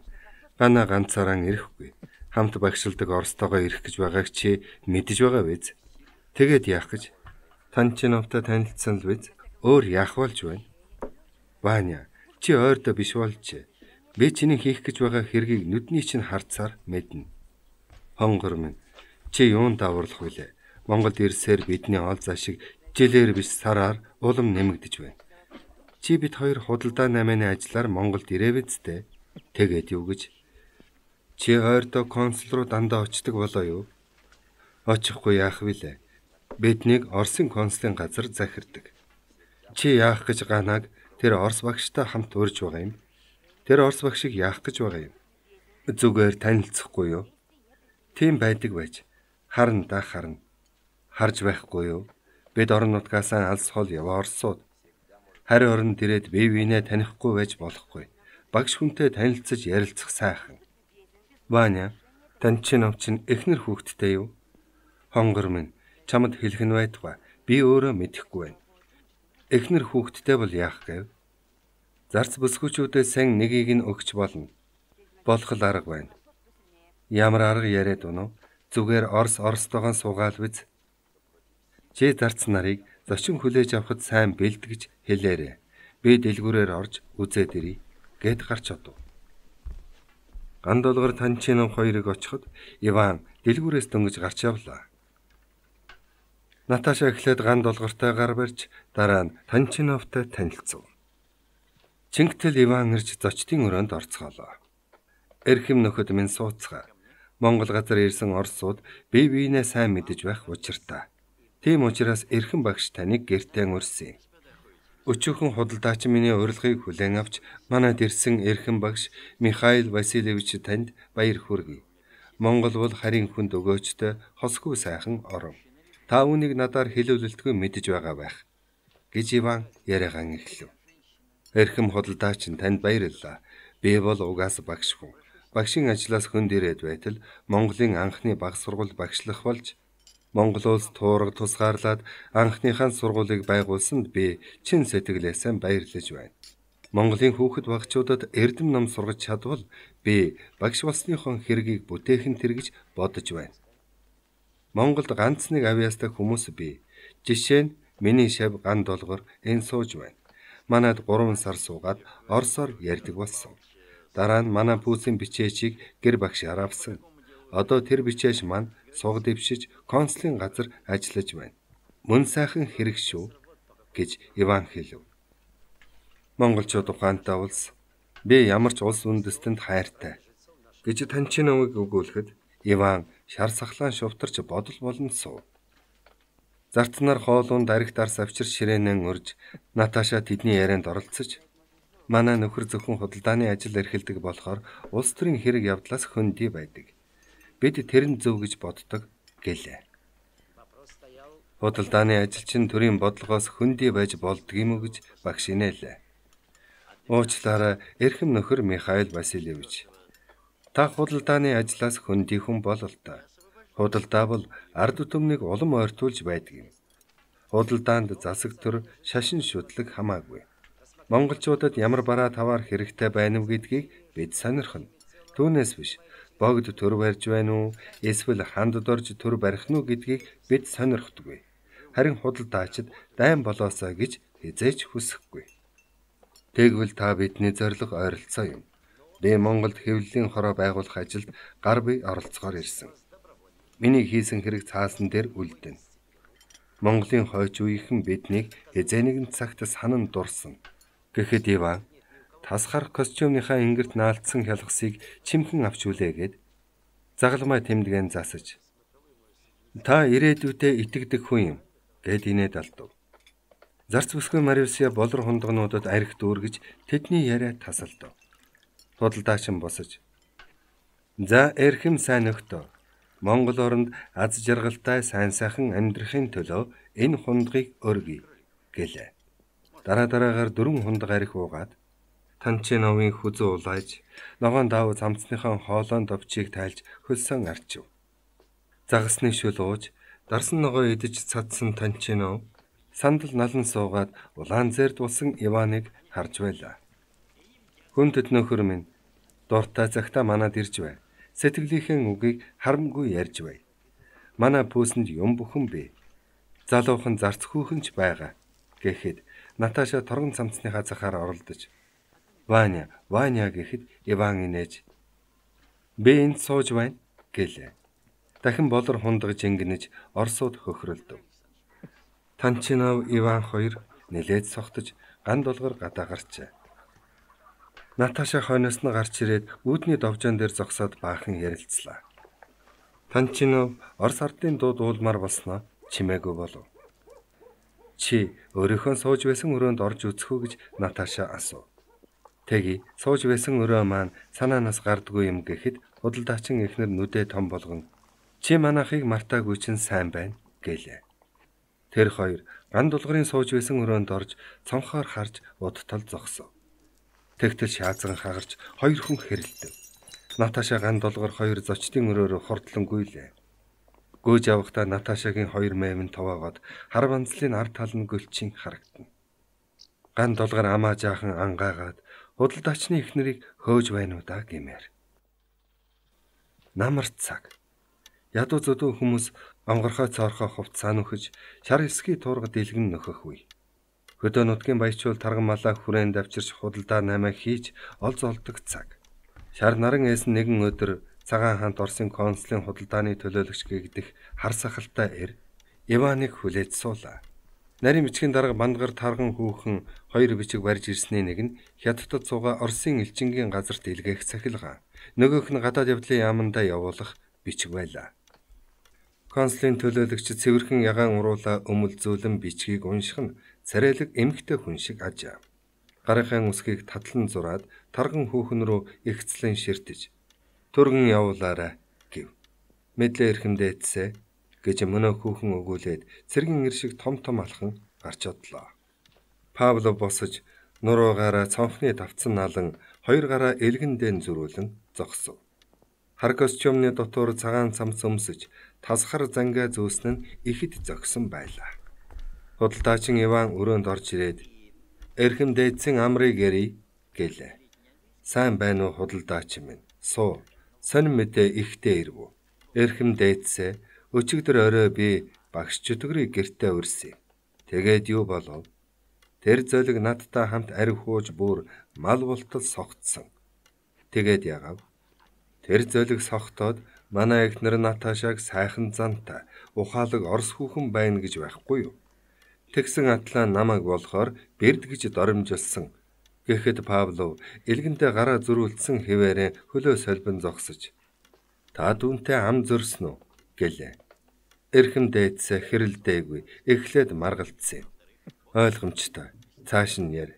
Гана ганцаараа ирэхгүй хамт багшилдаг Оростойгоо ирэх гэж байгааг чи мэдэж байгаа биз? Тэгэд яах гэж? Тань чи намтай танилцсан л биз? Өөр яах болж байна? Ваня, чи ойрдоо биш болч. Би чиний хийх гэж байгаа хэргийг нүдний чинь харцаар мэднэ. Хонгор минь чи юун даварлах вүлээ? Монголд ирсээр бидний ол зашиг хичээлээр биш сараар улам нэмэгдэж байна. Чи бид хоёр худалдаа намын ажиллаар Монголд ирээвэ зү? Тэгээд юу гэж Чи хойрдоо консул руу дандаа очдог болоо юу? Очихгүй яах вилээ. Биднийг Оросын консулын газар захирдаг. Чи яах гэж ганааг тэр Орос багштай хамт урьж байгаа юм. Тэр Орос багшийг яах гэж байгаа юм. Зүгээр танилцахгүй юу? Тийм байдаг байж. Харна да харна. Харж байхгүй юу? Бид орон нутгаас алс хол яваа Оросууд. Харь орон дээрээд бие биенээ танихгүй байж болохгүй. Багш хүнтэй танилцаж ярилцах сайхан. Ваня, тань чинь овчин эхнэр хүүхэдтэй юу? Хонгор минь чамд хэлэх нь байтугай. Би өөрөө мэдэхгүй байна. Эхнэр хүүхэдтэй бол яах гээв? Зарц бүсгүүчүүдээ сан нэгийг нь өгч болно. Болох арга байна. Ямар арга яриад байна уу? Зүгээр орс орстойгоо суугаал биз. Чи зарц нарыг зочин хүлээж авахд сайн бэлтгэж хэлээрэ. Би дэлгүүрээр орж үзээд ирье гэд гарч одов. Ган долгор Танчинов хоёрыг очиход Иван дэлгүүрээс дөнгөж гарч явлаа. Наташа эхлээд ган долгортой гар барьж дараа нь Танчиновтой танилцв. Чингтэл Иван ирж зочдын өрөөнд орцголоо. Эрхэм нөхөд минь сууцгаа. Монгол газар ирсэн орсууд бие биенээ сайн мэдэж байх учиртай. Тийм учраас эрхэн багш таныг гэртээ өрсөн юм. Өчүүхэн худалдаач миний урилгыг хүлээн авч манад ирсэн эрхэм багш Михаил Васильевич танд баяр хүргэе. Монгол бол харийн хүнд өгөөчтэй хосгүй сайхан орон. Та үүнийг надаар хэлүүлэлтгүй мэдж байгаа байх гэж Иван яриагаан эхлэв. Эрхэм худалдаач нь танд баярлалаа. Би бол угаас багш хүн. Багшийн ажлаас хүн дээрэд байтал Монголын анхны баг сургууль багшлах болж Монгол улс туураг тусгаарлаад анхныхаа сургуулийг байгуулсанд би чин сэтгэлээсээ баярлаж байна. Монголын хүүхэд багчуудад эрдэм нам сургаж чадвал би багш болсныхон хэргийг бүтээхэн тэргэж бодож байна. Монголд ганц нэг авьяастай хүмүүс бий. Жишээ нь миний шав ган долгор энэ сууж байна. Манад 3 сар суугаад орсоор ярьдаг болсон. Дараа нь манай пүүсийн бичээчийг гэр багш аравсан. Одоо тэр бичээш маань сугад дэвшиж концлын газар ажиллаж байна. Мөн сайхан хэрэг шүү гэж Иван хэлв. Монголчууд ухаантай улс би ямар ч улс үндэстэнд хайртай гэж таньчин өвөг өгөөлөхөд Иван шар сахлаан шувтарч бодол болон суув. Зарцнаар хоолунд ариг дарс авчир ширээнэн урж Наташа тэдний ярианд оролцож манай нөхөр зөвхөн худалдааны ажил эрхэлдэг болохоор улс төрийн хэрэг явдлаас хөндий байдаг бид тэр нь зөв гэж боддог гэлээ. Худалдааны ажилчин төрийн бодлогоос хөндөй байж болдг юм уу гэж багш инээлээ. Уучлаарай, эрхэм нөхөр Михаил Васильевич. Та худалдааны ажлаас хөндөй хүн болол та. Худалдаа бол ард түмнийг улам ойртуулж байдаг юм. Худалдаанд засаг төр шашин шүтлэг хамаагүй. Монголчуудад ямар бараа таваар хэрэгтэй байнав гэдгийг бид сонирхно. Түүнээс биш богд төр барьж байна уу? Эсвэл хандд орж төр барих нь гэдгийг бид сонирхдаггүй. Харин худалдаачид дайн болоосаа гэж хизээж хүсэхгүй. Тэгвэл та бидний зориг ойролцоо юм. Дэ Монголд хэвлэлийн хороо байгуулах ажилд гар бие оролцохоор ирсэн. Миний хийсэн хэрэг цаасан дээр үлдэнэ. Монголын хойч үеийнхэн биднийг хязээ нэгэн цагт санан дурсан. Гэхэд Иван тас харах костюмынхаа ингэрт наалтсан хялгасыг чимхэн авч үлээ гэд загалмай тэмдгэн засаж та ирээдүйдээ итгэдэг хүн юм гэд инээд алдав. Зарц бүсгүй Маривсия болор хундгнуудад арх дүүргэж тэдний яриа тасалдав. Тудалдаачин босож За эрхэм сайн өгтөө. Монгол оронд аз жаргалтай сайн сайхан амьдрахын төлөө энэ хундгийг өргөе гэлээ. Дараа дараагаар дөрвөн хундга арх уугаад Тамчин овгийн хүзүү улайж, ногоон даав замцныхан хоолоон довчийг тайлж хөлсөн арчив. Загасны шүл ууж, дарсан ногоо идэж цадсан Тамчин ов сандал налан суугаад улаан зэр дулсан Иваныг харж байла. Хүн төднөхөр минь дуртай цагта манад ирж бай. Сэтгэлийнхэн үгийг харамгүй ярьж бай. Манай пүүсэнд юм бүхэн бий. Залуухан зарц хүүхэн ч байгаа гэхэд Наташа торгон цамцныхаа цахаар оролдож Ваня, Ваня гэхэд Иван инээж "Би энд сууж байна" гэлээ. Дахин болор хундагж ингэнэж орсууд хөхрөлдөв. Танчинав Иван хоёр нэлээд согтож ган дулгар гадаа гарчээ. Наташа хойноос нь гарч ирээд үүдний довжон дээр зогсоод баахан ярилцлаа. Танчинав Орос ардын дууд уулмаар болсноо чимээгүй болов. Чи өөрийнхөө сууж байсан өрөөнд орж үзэх үү гэж Наташа асуув. Теги сууж байсан өрөө маань санаанаас гардгүй юм гэхэд худалдаачин эхнэр нүдээ том болгон чи манахыг мартаагүй чинь сайн байна гэлээ. Тэр хоёр ган дулгарын сууж байсан өрөөнд орж цонхоор харж удтал зогсов. Тэгтэл шаазан хагарч хоёр хүн хэрэлдэв. Наташа ган дулгаар хоёр зочдын өрөө рүү хурдлангүйлээ. Гөөж явахдаа Наташагийн хоёр мэймэн товоогоод хар банцлын ар тал нь гөлчин харагдана. Ган дулгаар амаа жаахан ангаагаад худалдаачны эхнэрийг хөөж байна уу да гэмээр. Намар цаг. Ядуу зүдүү хүмүүс онгорхой цоорхой хувцаа нүхэж шар хэсгийн туурга дэлгэн нөхөх үе. Хөдөө нутгийн баячуул тарган малаа хүрээнд давчирч худалдаа намаа хийж олз олдог цаг. Шар наран ээсэн нэгэн өдөр цагаан хант Оросын консулын худалдааны төлөөлөгч гээдэх хар сахалтай эр Иваныг хүлээж суулаа. Нарийн бичгийн дарга Мангар Тарган хүүхэн хоёр бичиг барьж ирсний нэг нь Хятадд цугаа Оросын элчингийн газарт илгээх цахилгаан. Нөгөөх нь гадаад явдлын яамандаа явуулах бичиг байлаа. Консулын төлөөлөгч цэвэрхэн ягаан уруула өмөл зөөлөн бичгийг унших нь царайлаг эмгтэй хүн шиг ажаа. Гарынхаан үсгийг татлан зураад тарган хүүхэн рүү ихцлэн ширтэж төргөн явуулаарай гэв. Мэдлээ эрхэмдээдсэ гэж мөнөө хүүхэн өгүүлээд цэргийн ир шиг том том алхан гарч одлоо. Павло босож нуруугаараа цонхны давцсан налан хоёр гараа элгэндэн зөрүүлэн зогсов. Хар костюмны дотор цагаан цамц өмсөж тасхар зангаа зөөснөн ихэд зогсон байлаа. Худалдаачин Иван өрөөнд орж ирээд "Эрхэм дээдсэн амрыг ярий" гэлээ. "Сайн байна уу худалдаачин минь? Суу. Сонин мэдээ ихтэй ирв. Эрхэм дээдсээ Өчигдөр орой би багш чөтгөрийг гэртээ урьсан. Тэгээд юу болов? Тэр зөлиг надтай хамт арх хууж бүр мал болтол согтсон. Тэгээд яагав? Тэр зөлиг согтоод манай эхнэр Наташаг сайхан зантай ухаалаг орс хүүхэн байна гэж байхгүй юу? Тэгсэн атлаа намайг болохоор бэрд гэж доромжилсан. Гэхэд Павлов элгэндээ гараа зөрүүлсэн хэвээрээ хөлөө сольбон зогсож та дүнтэй ам зөрсөн үү гэлээ. Эрхэм дээдсэ хэрэлдээгүй. Эхлээд маргалдсан юм. Ойлгомжтой. Цааш нь яр.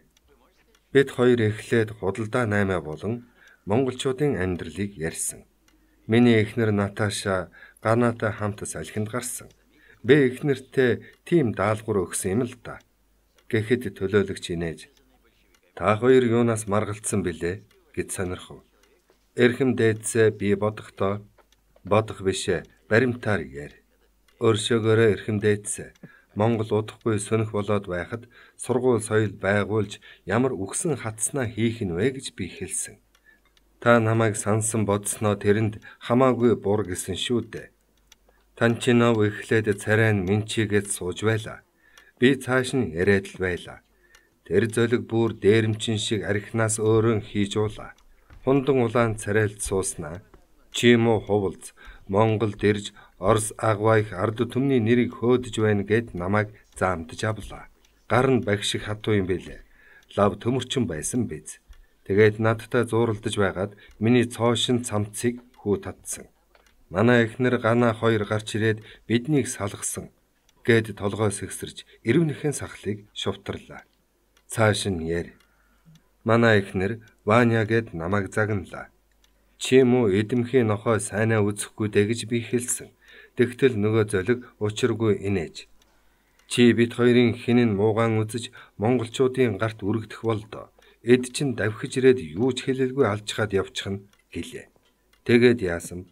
Бид хоёр эхлээд худалдаа 8 болон монголчуудын амьдралыг ярьсан. Миний эхнэр Наташа Ганаатай хамт салхинд гарсан. Би эхнэртэй тийм даалгавар өгсөн юм л да. Гэхэд төлөөлөгч инээж "Та хоёр юунаас маргалдсан бэлээ?" гэж сонирхов. Эрхэм дээдсэ би бодохдоо бодох бишээ баримтаар ярь Өршөөгөөрөө эрхэмдээцсэн. Монгол удахгүй сөнөх болоод байхад сургууль соёл байгуулж ямар үгсэн хатснаа хийх нь вэ гэж би хэлсэн. Та намайг сансан бодсноо тэрэнд хамаагүй бур гэсэн шүү дээ. Танчинов эхлээд царайн минчигээд сууж байла. Би цааш нь яриад л байла. Тэр зөлөг бүр дээрэмчин шиг архинаас өөрөө хийж уула. Хундан улаан царайлд сууснаа. Чимүү хувалц Монгол дэрж Орос агва их ард түмний нэрийг хөөдөж байна гэд намайг заамтж авлаа. Гар нь багшиг хатуу юм бэлээ. Лав төмөрчин байсан биз. Тэгээд надтай зууралдаж байгаад миний цоошин цамцыг хүү татсан. Манай эхнэр гана хоёр гарч ирээд биднийг салгасан гэд толгой сэгсэрж ирвнийхэн сахлыг шувтарлаа. Цааш нь яэр. Манай эхнэр Ваня гэд намайг загналаа. Чи муу эдэмхийн нохой сайнаа үзэхгүй дэ гэж би хэлсэн. Тэгтэл нөгөө золиг учиргүй инээж. Чи бит хоёрын хинэн муугаан үзэж монголчуудын гарт үргдэх болдоо. Эд чин давхиж ирээд юу ч хэлэлгүй алж хаад явчих нь гэлээ. Тэгээд яасан?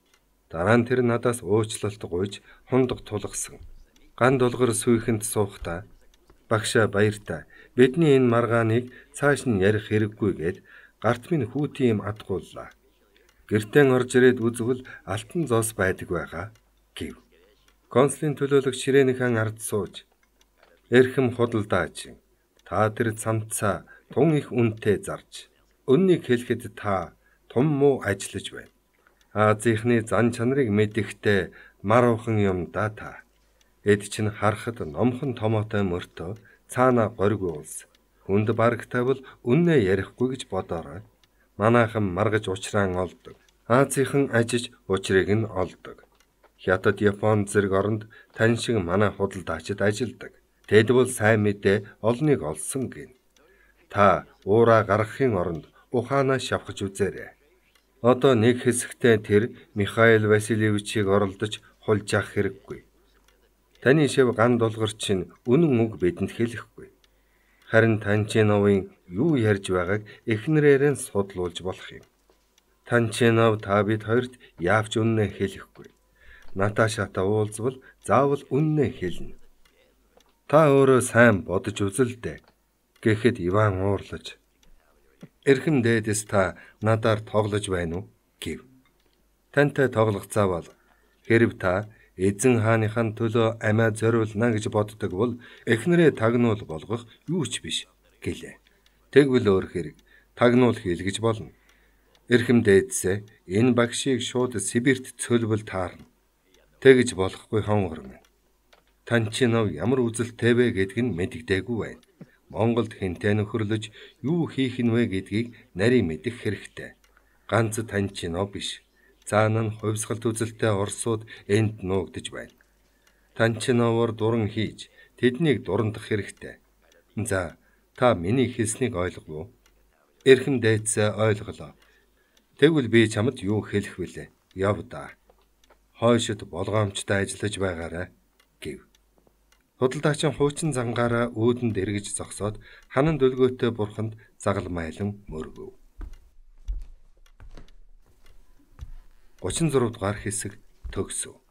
Дараа нь тэр надаас уучлалт гуйж хундаг тулгсан. Ган дулгар сүйхэнд суухта багшаа баяртай. Бидний энэ маргааныг цааш нь ярих хэрэггүй гэд гарт минь хүүтийн юм адгууллаа. Гэртэн орж ирээд үзвэл алтан зоос байдаг байгаа. Консулын төлөөлөгч Ширээний хаан ард сууж эрхэм худалдаач та тэр цамцаа тун их үнэтэй зарж өннийг хэлэхэд та тун муу ажиллаж байна. Азийнхны зан чанарыг мэдэхдээ мар ухан юм да та. Эд чинь харахад номхон томоотой мөртөө цаана гориг уулс. Хүнд баг тавл үннээ ярихгүй гэж бодоорой. Манайхан маргаж уучраан олдог. Азийнхан ажиж уучрыг нь олдог. Хятад, Япон зэрэг оронд тань шиг манай худалдаачид ажилладаг. Тэд бол сайн мэдээ олныг олсон гин. Та уураа гаргахын оронд ухаанаа шавхаж үзээрэй. Одоо нэг хэсэгтээ тэр Михаил Васильевичийг оролдож хулж авах хэрэггүй. Таны шив ган дулгар чинь үнэн үг бидэнд хэлэхгүй. Харин Танчиновын юу ярьж байгааг эхнэрээрээ судлуулж болох юм. Танчинов та бид хоёрт яавч үнэнээ хэлэхгүй. Наташатай уулзвал заавал үннээ хэлнэ. Та өөрөө сайн бодож үзэл дээ гэхэд Иван уурлаж Эрхэм дээдээс та надаар тоглож байна уу гэв. Тантай тоглох заавал хэрв та эзэн хааныхан төлөө амиа зориулна гэж боддог бол эхнэрээ тагнуул болгох юу ч биш гэлээ. Тэгвэл өөр хэрэг тагнуул хийлгэж болно. Эрхэм дээдсээ энэ багшийг шууд Сибирт цөлбөл таарна. Тэгж болохгүй хон хөргөн. Танчинов ямар үзэлтэй вэ гэдг нь мэддэггүй байна. Монголд хинтээ нөхөрлөж юу хийх нь вэ гэдгийг нарийн мэдэх хэрэгтэй. Ганц танчинов биш. Цаана нь хувьсгалт үзэлтэй орсууд энд нуугдж байна. Танчиновор дуран хийж тэднийг дурандах хэрэгтэй. За та миний хэлснийг ойлголоо. Эрхэм дээдсээ ойлголоо. Тэгвэл би чамд юу хэлэх вүлээ? Яв да хойшид болгоомжтой ажиллаж байгаарай гэв. Худалдаач нь хуучин зангаараа өөдөнд эргэж зогсоод ханан дөлгөөтэй бурханд загал майлан мөргөв. 36 дугаар хэсэг төгсөв.